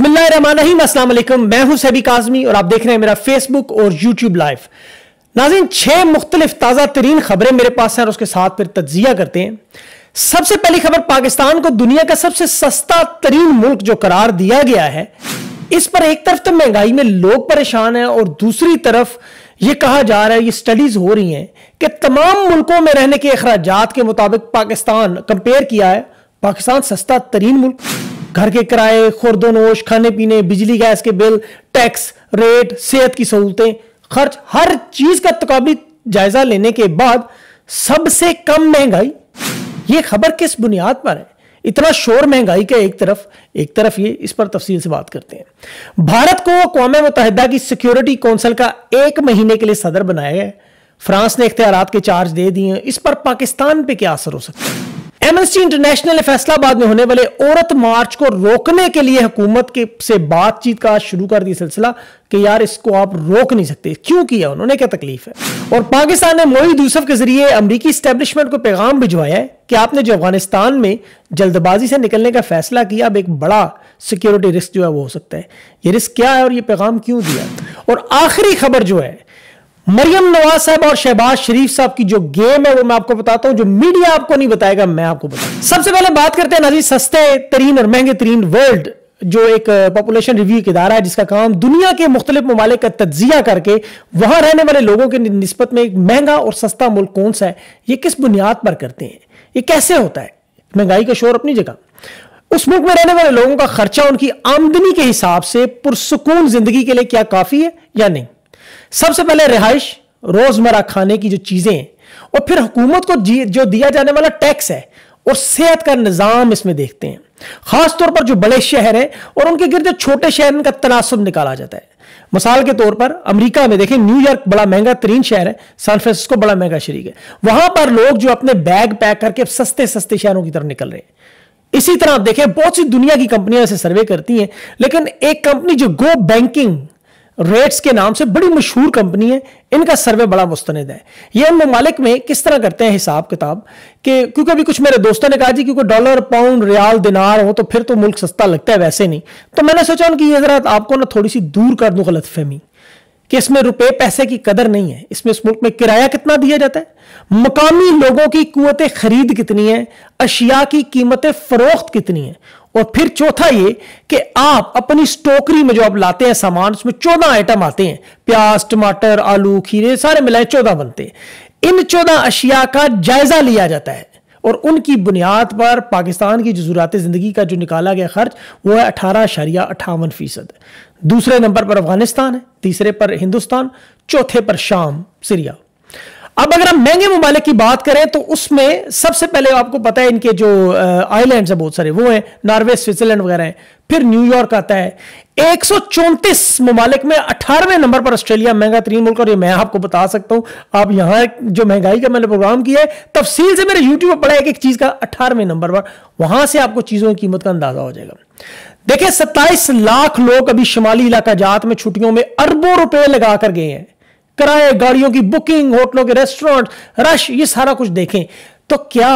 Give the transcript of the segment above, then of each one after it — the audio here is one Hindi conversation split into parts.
बिस्मिल्लाम असलम मैं हूं सैबी काजमी और आप देख रहे हैं मेरा फेसबुक और यूट्यूब लाइव नाजिन छह मुख्तलिफ ताज़ा तरीन खबरें मेरे पास हैं और उसके साथ फिर तजिया करते हैं सबसे पहली खबर पाकिस्तान को दुनिया का सबसे सस्ता तरीन मुल्क जो करार दिया गया है इस पर एक तरफ तो महंगाई में लोग परेशान हैं और दूसरी तरफ यह कहा जा रहा है ये स्टडीज हो रही हैं कि तमाम मुल्कों में रहने के अखराज के मुताबिक पाकिस्तान कंपेयर किया है पाकिस्तान सस्ता तरीन मुल्क घर के किराए खुरदोनोश खाने पीने बिजली गैस के बिल टैक्स रेट सेहत की सहूलतें खर्च हर चीज का तकबली जायजा लेने के बाद सबसे कम महंगाई ये खबर किस बुनियाद पर है इतना शोर महंगाई का एक तरफ एक तरफ ये इस पर तफसील से बात करते हैं भारत को अकवा मुतहदा की सिक्योरिटी कौंसिल का एक महीने के लिए सदर बनाया है फ्रांस ने इख्तियार के चार्ज दे दिए इस पर पाकिस्तान पे क्या असर हो सकता है एमएनसी इंटरनेशनल ने फैसलाबाद में होने वाले औरत मार्च को रोकने के लिए हुकूमत के से बातचीत का शुरू कर दिया सिलसिला कि यार इसको आप रोक नहीं सकते क्यों किया उन्होंने क्या तकलीफ है और पाकिस्तान ने मोहिद दूसफ के जरिए अमरीकी स्टैब्लिशमेंट को पैगाम भिजवाया है कि आपने जो अफगानिस्तान में जल्दबाजी से निकलने का फैसला किया अब एक बड़ा सिक्योरिटी रिस्क जो है वो हो सकता है ये रिस्क क्या है और ये पैगाम क्यों दिया और आखिरी खबर जो है मरियम नवाज साहब और शहबाज शरीफ साहब की जो गेम है वो मैं आपको बताता हूं जो मीडिया आपको नहीं बताएगा मैं आपको बताऊंगा सबसे पहले बात करते हैं नाजी सस्ते तरीन और महंगे तरीन वर्ल्ड जो एक पॉपुलेशन रिव्यू एक इदारा है जिसका काम दुनिया के मुख्तलिफ ममालिक का तजिया करके वहां रहने वाले लोगों के नस्बत में एक महंगा और सस्ता मुल्क कौन सा है ये किस बुनियाद पर करते हैं ये कैसे होता है महंगाई का शोर अपनी जगह उस मुल्क में रहने वाले लोगों का खर्चा उनकी आमदनी के हिसाब से पुरसकून जिंदगी के लिए क्या काफी है या नहीं सबसे पहले रिहाइश रोजमर्रा खाने की जो चीजें और फिर हुकूमत को जो दिया जाने वाला टैक्स है और सेहत का निज़ाम इसमें देखते हैं खासतौर पर जो बड़े शहर हैं और उनके गिर जो छोटे शहर का तनासब निकाला जाता है मिसाल के तौर पर अमेरिका में देखें न्यूयॉर्क बड़ा महंगा तरीन शहर है सैन फ्रांसिस्को बड़ा महंगा शरीक है वहां पर लोग जो अपने बैग पैक करके सस्ते सस्ते शहरों की तरफ निकल रहे हैं इसी तरह आप देखें बहुत सी दुनिया की कंपनियां इसे सर्वे करती हैं लेकिन एक कंपनी जो गो बैंकिंग रेट्स के नाम से बड़ी मशहूर कंपनी है इनका सर्वे बड़ा मुस्तनद है ये हम ममालिक में किस तरह करते हैं हिसाब किताब कि क्योंकि अभी कुछ मेरे दोस्तों ने कहा जी क्योंकि डॉलर पाउंड रियाल दिनार हो तो फिर तो मुल्क सस्ता लगता है वैसे नहीं तो मैंने सोचा उनकी ये जरा आपको ना थोड़ी सी दूर कर दूँ गलत फहमी कि इसमें रुपए पैसे की कदर नहीं है इसमें इस मुल्क में किराया कितना दिया जाता है मकामी लोगों की कुतें खरीद कितनी है अशिया की कीमतें फरोख्त कितनी है और फिर चौथा ये कि आप अपनी स्टोकरी में जो आप लाते हैं सामान उसमें चौदह आइटम आते हैं प्याज टमाटर आलू खीरे सारे मिलाए चौदह बनते हैं इन चौदह अशिया का जायजा लिया जाता है और उनकी बुनियाद पर पाकिस्तान की जरूरत ज़िंदगी का जो निकाला गया खर्च वो है अठारह शरिया अठावन फीसद दूसरे नंबर पर अफगानिस्तान है तीसरे पर हिंदुस्तान चौथे पर शाम सीरिया अब अगर हम महंगे ममालिक की बात करें तो उसमें सबसे पहले आपको पता है इनके जो आइलैंड्स हैं बहुत सारे वो हैं नॉर्वे स्विट्जरलैंड वगैरह हैं फिर न्यूयॉर्क आता है एक सौ ममालिक में अठारहवें नंबर पर ऑस्ट्रेलिया महंगा तरीन मुल्क और ये मैं आपको बता सकता हूं आप यहां जो महंगाई का मैंने प्रोग्राम किया है तफसील से मेरे यूट्यूब पर पड़ा है एक एक चीज का अठारहवें नंबर पर वहां से आपको चीजों की कीमत का अंदाजा हो जाएगा देखिए सत्ताईस लाख लोग अभी शुमाली इलाका जात में छुट्टियों में अरबों रुपए लगा कर गए हैं किराए गाड़ियों की बुकिंग होटलों के रेस्टोरेंट रश ये सारा कुछ देखें तो क्या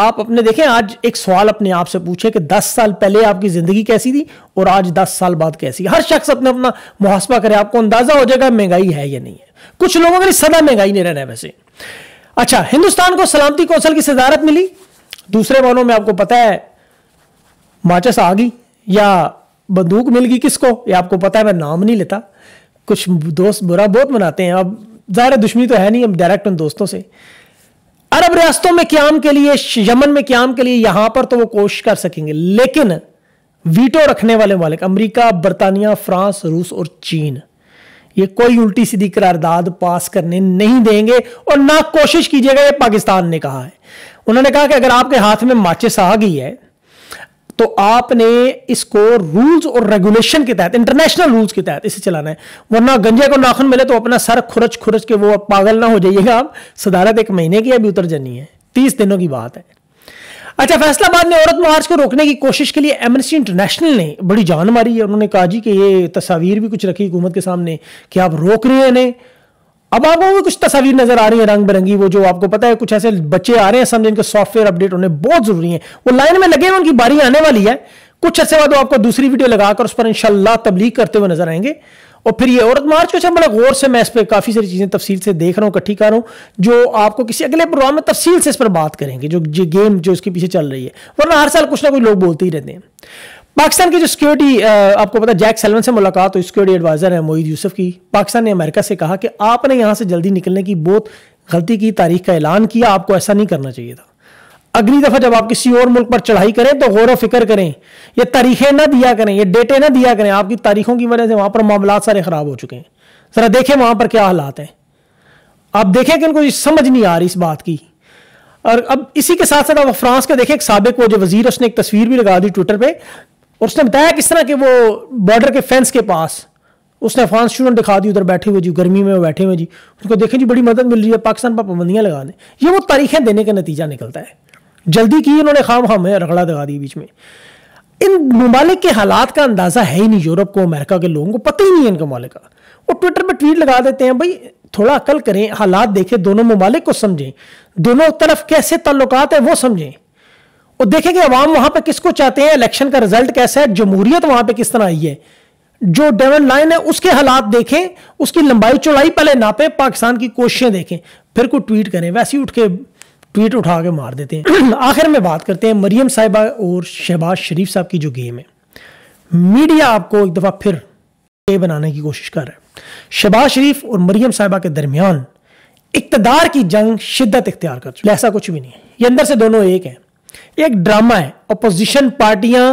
आप अपने देखें आज एक सवाल अपने आप से पूछे कि 10 साल पहले आपकी ज़िंदगी कैसी थी और आज 10 साल बाद कैसी हर शख्स अपने अपना मुहासबा करे आपको अंदाज़ा हो जाएगा महंगाई है या नहीं है कुछ लोगों के लिए सदा महंगाई नहीं रहना है वैसे अच्छा हिंदुस्तान को सलामती कौंसिल की सदारत मिली दूसरे मानों में आपको पता है माचस आ गई या बंदूक मिल गई किसको ये आपको पता है मैं नाम नहीं लेता कुछ दोस्त बुरा बहुत मनाते हैं अब ज़ाहिर दुश्मनी तो है नहीं अब डायरेक्ट उन दोस्तों से अरब रियासतों में क्याम के लिए यमन में क्याम के लिए यहां पर तो वो कोशिश कर सकेंगे लेकिन वीटो रखने वाले मालिक अमरीका बरतानिया फ्रांस रूस और चीन ये कोई उल्टी सीधी करारदाद पास करने नहीं देंगे और ना कोशिश कीजिएगा ये पाकिस्तान ने कहा है उन्होंने कहा कि अगर आपके हाथ में माचिस आ गई है तो आपने इसको रूल्स और रेगुलेशन के तहत इंटरनेशनल रूल्स के तहत इसे चलाना है वरना गंजे को नाखून मिले तो अपना सर खुरच खुरच के वो पागल ना हो जाइएगा आप सदारत एक महीने की अभी उतर जानी है तीस दिनों की बात है अच्छा फैसलाबाद में औरत मार्च को रोकने की कोशिश के लिए एमनेस्टी इंटरनेशनल ने बड़ी जान मारी है उन्होंने कहा जी कि ये तस्वीर भी कुछ रखी हुकूमत के सामने कि आप रोक रहे हैं इन्हें अब आपको कुछ तस्वीर नजर आ रही है रंग बिरंगी वो जो आपको पता है कुछ ऐसे बच्चे आ रहे हैं समझ इनके सॉफ्टवेयर अपडेट होने बहुत जरूरी है वो लाइन में लगे हुए उनकी बारी आने वाली है कुछ ऐसे बाद आपको दूसरी वीडियो लगाकर उस पर इंशाला तबलीग करते हुए नजर आएंगे और फिर ये औरत मार्च अच्छा मतलब गौर से मैं इस पर काफ़ी सारी चीज़ें तफसील से देख रहा हूँ इकट्ठी कर रहा हूँ जो आपको किसी अगले प्रोग्राम में तफसील से इस पर बात करेंगे जो ये गेम जो इसके पीछे चल रही है वरना हर साल कुछ ना कुछ लोग बोलते ही रहते हैं पाकिस्तान की जो सिक्योरिटी आपको पता जैक सेलवन से मुलाकात हुई सिक्योरिटी एडवाइजर है मोहिद यूसुफ की पाकिस्तान ने अमेरिका से कहा कि आपने यहां से जल्दी निकलने की बहुत गलती की तारीख का ऐलान किया आपको ऐसा नहीं करना चाहिए था अगली दफा जब आप किसी और मुल्क पर चढ़ाई करें तो गौर फिक्र करें यह तारीखें ना दिया करें यह डेटे ना दिया करें आपकी तारीखों की वजह से वहां पर मामला सारे ख़राब हो चुके हैं ज़रा देखें वहां पर क्या हालात हैं आप देखें कि उनको समझ नहीं आ रही इस बात की और अब इसी के साथ साथ अब फ्रांस का देखें एक सबक वो जो वजीर उसने एक तस्वीर भी लगा दी ट्विटर पे और उसने बताया किस तरह के वो बॉर्डर के फेंस के पास उसने अफगान स्टूडेंट दिखा दी उधर बैठे हुए जी गर्मी में बैठे हुए जी उनको देखें जी बड़ी मदद मिल रही है पाकिस्तान पर पाबंदियाँ लगा दें ये वो तारीखें देने का नतीजा निकलता है जल्दी की उन्होंने खाम खाम है रगड़ा दगा दी बीच में इन ममालिक के हालात का अंदाज़ा है ही नहीं यूरोप को अमेरिका के लोगों को पता ही नहीं है इनके ममालिक का वो ट्विटर पर ट्वीट लगा देते हैं भाई थोड़ा अकल करें हालात देखें दोनों ममालिक को समझें दोनों तरफ कैसे ताल्लुकात हैं वो समझें और देखेंगे अवाम वहां पर किसको चाहते हैं इलेक्शन का रिजल्ट कैसा है जमहूरियत वहां पर किस तरह आई है जो डेवन लाइन है उसके हालात देखें उसकी लंबाई चौड़ाई पहले नापे पाकिस्तान की कोशिशें देखें फिर को ट्वीट करें वैसे ही उठ के ट्वीट उठा के मार देते हैं आखिर में बात करते हैं मरियम साहिबा और शहबाज शरीफ साहब की जो गेम है मीडिया आपको एक दफ़ा फिर बनाने की कोशिश कर रहा है शहबाज शरीफ और मरियम साहिबा के दरमियान इकतदार की जंग शिद्दत इख्तियार कर चुकी ऐसा कुछ भी नहीं है ये अंदर से दोनों एक हैं एक ड्रामा है अपोजिशन पार्टियां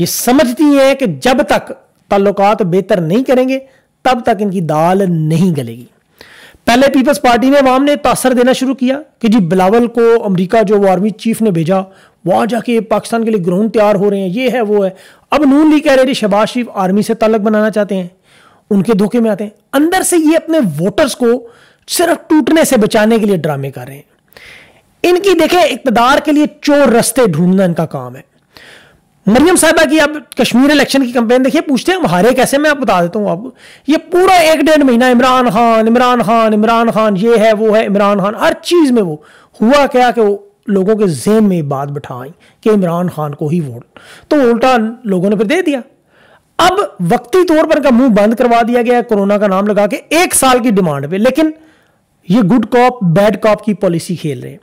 ये समझती हैं कि जब तक ताल्लुकात बेहतर नहीं करेंगे तब तक इनकी दाल नहीं गलेगी पहले पीपल्स पार्टी ने अवाम ने तासर देना शुरू किया कि जी बिलावल को अमेरिका जो वो आर्मी चीफ ने भेजा वहां जाके पाकिस्तान के लिए ग्राउंड तैयार हो रहे हैं ये है वो है अब नून ली कह रहे थे शहबाज शरीफ आर्मी से तलक बनाना चाहते हैं उनके धोखे में आते हैं अंदर से ये अपने वोटर्स को सिर्फ टूटने से बचाने के लिए ड्रामे कर रहे हैं इनकी देखे इकतदार के लिए चोर रस्ते ढूंढना इनका काम है मरियम साहबा की अब कश्मीर इलेक्शन की कंपेन देखिए पूछते हैं हारे कैसे मैं आप बता देता हूं आपको ये पूरा एक डेढ़ महीना इमरान खान इमरान खान इमरान खान ये है वो है इमरान खान हर चीज़ में वो हुआ क्या कि वो लोगों के जेन में बात बैठा आई कि इमरान खान को ही वोट तो उल्टा लोगों ने फिर दे दिया अब वक्ती तौर पर का मुंह बंद करवा दिया गया कोरोना का नाम लगा के एक साल की डिमांड पे लेकिन ये गुड कॉप बैड कॉप की पॉलिसी खेल रहे हैं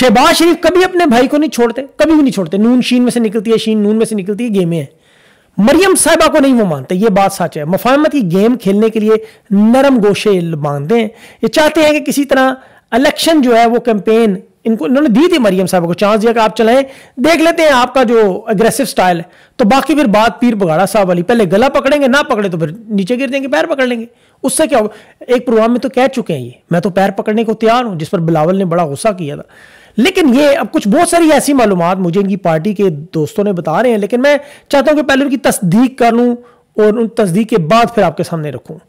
शहबाज शरीफ कभी अपने भाई को नहीं छोड़ते कभी भी नहीं छोड़ते नून शीन में से निकलती है शीन नून में से निकलती है गेमें हैं मरियम साहबा को नहीं वो मानते ये बात सच है मफाहमत की गेम खेलने के लिए नरम गोशे मानते हैं ये चाहते हैं कि किसी तरह इलेक्शन जो है वो कैंपेन इनको इन्होंने दी थी मरियम साहब को चांस दिया कि आप चलाएं देख लेते हैं आपका जो अग्रेसिव स्टाइल है तो बाकी फिर बात पीर बगाड़ा साहब वाली पहले गला पकड़ेंगे ना पकड़े तो फिर नीचे गिर देंगे पैर पकड़ लेंगे उससे क्या होगा एक प्रोग्राम में तो कह चुके हैं ये मैं तो पैर पकड़ने को तैयार हूं जिस पर बिलावल ने बड़ा गुस्सा किया था लेकिन ये अब कुछ बहुत सारी ऐसी मालूम मुझे इनकी पार्टी के दोस्तों ने बता रहे हैं लेकिन मैं चाहता हूं कि पहले उनकी तस्दीक कर लूँ और उन तस्दीक के बाद फिर आपके सामने रखूँ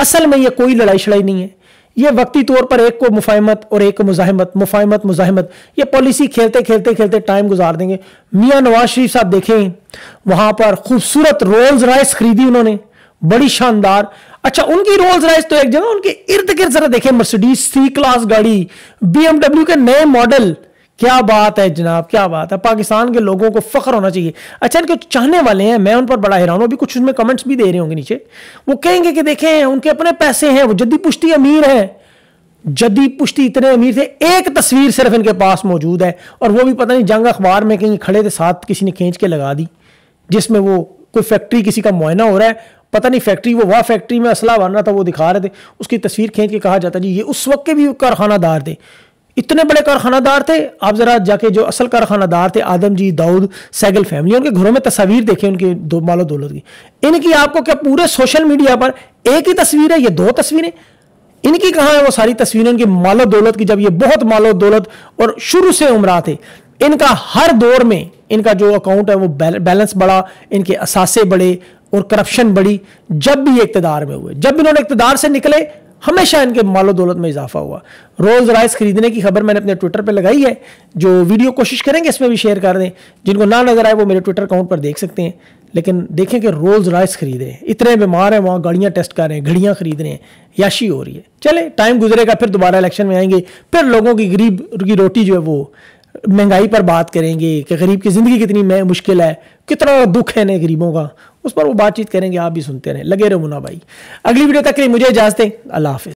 असल में यह कोई लड़ाई शड़ाई नहीं है ये वक्ती तौर पर एक को मुफाहमत और एक को मुजाहमत मुफाहमत मुजाहमत ये पॉलिसी खेलते खेलते खेलते टाइम गुजार देंगे मियाँ नवाज शरीफ साहब देखें वहां पर खूबसूरत रोल्स राइस खरीदी उन्होंने बड़ी शानदार अच्छा उनकी रोल्स राइस तो एक जगह उनके इर्द गिर्द जरा देखें मर्सिडीज सी क्लास गाड़ी बीएमडब्ल्यू के नए मॉडल क्या बात है जनाब क्या बात है पाकिस्तान के लोगों को फख्र होना चाहिए अच्छा इनके चाहने वाले हैं मैं उन पर बड़ा हैरान हूं अभी कुछ उसमें कमेंट्स भी दे रहे होंगे नीचे वो कहेंगे कि देखें उनके अपने पैसे हैं वो जद्दी पुश्ती अमीर है जद्दी पुश्ती इतने अमीर थे एक तस्वीर सिर्फ इनके पास मौजूद है और वो भी पता नहीं जंग अखबार में कहीं खड़े थे साथ किसी ने खींच के लगा दी जिसमें वो कोई फैक्ट्री किसी का मुआयना हो रहा है पता नहीं फैक्ट्री वो वह फैक्ट्री में असला बन रहा था वो दिखा रहे थे उसकी तस्वीर खींच के कहा जाता जी ये उस वक्त के भी कारखानादार थे इतने बड़े कारखानादार थे आप ज़रा जाके जो असल कारखानादार थे आदम जी दाऊद सैगल फैमिली उनके घरों में तस्वीर देखे उनके दो मालो दौलत की इनकी आपको क्या पूरे सोशल मीडिया पर एक ही तस्वीर है ये दो तस्वीरें इनकी कहाँ है वो सारी तस्वीरें इनकी मालो दौलत की जब ये बहुत मालो दौलत और शुरू से उमरा थे इनका हर दौर में इनका जो अकाउंट है वो बैलेंस बढ़ा इनके असासे बढ़े और करप्शन बढ़ी जब भी ये इकतदार में हुए जब इन्होंने इकतदार से निकले हमेशा इनके मालो दौलत में इजाफा हुआ रोल्स राइस खरीदने की खबर मैंने अपने ट्विटर पर लगाई है जो वीडियो कोशिश करेंगे इसमें भी शेयर कर दें जिनको ना नजर आए वो मेरे ट्विटर अकाउंट पर देख सकते हैं लेकिन देखें कि रोल्स राइस खरीद रहे हैं इतने बीमार हैं वहाँ गाड़ियाँ टेस्ट कर रहे हैं घड़ियाँ खरीद रहे हैं याशी हो रही है चले टाइम गुजरेगा फिर दोबारा इलेक्शन में आएंगे फिर लोगों की गरीब की रोटी जो है वो महंगाई पर बात करेंगे कि गरीब की ज़िंदगी कितनी मुश्किल है कितना दुख है इन्हें गरीबों का उस पर वो बातचीत करेंगे आप भी सुनते रहें लगे रहो मुना भाई अगली वीडियो तक के लिए मुझे इजाज़तें अल्लाह